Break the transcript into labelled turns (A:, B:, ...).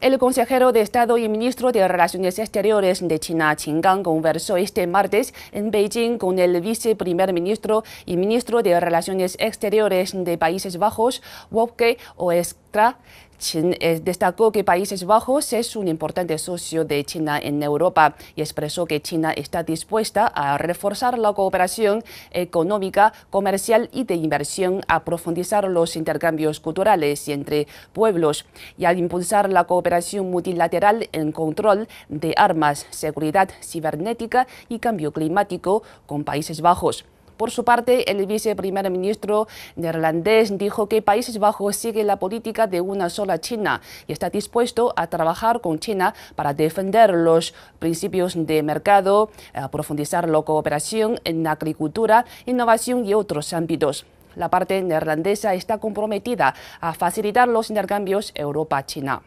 A: El consejero de Estado y ministro de Relaciones Exteriores de China, Qin conversó este martes en Beijing con el viceprimer ministro y ministro de Relaciones Exteriores de Países Bajos, Wopke China eh, destacó que Países Bajos es un importante socio de China en Europa y expresó que China está dispuesta a reforzar la cooperación económica, comercial y de inversión, a profundizar los intercambios culturales entre pueblos y a impulsar la cooperación multilateral en control de armas, seguridad cibernética y cambio climático con Países Bajos. Por su parte, el viceprimer ministro neerlandés dijo que Países Bajos sigue la política de una sola China y está dispuesto a trabajar con China para defender los principios de mercado, profundizar la cooperación en agricultura, innovación y otros ámbitos. La parte neerlandesa está comprometida a facilitar los intercambios Europa-China.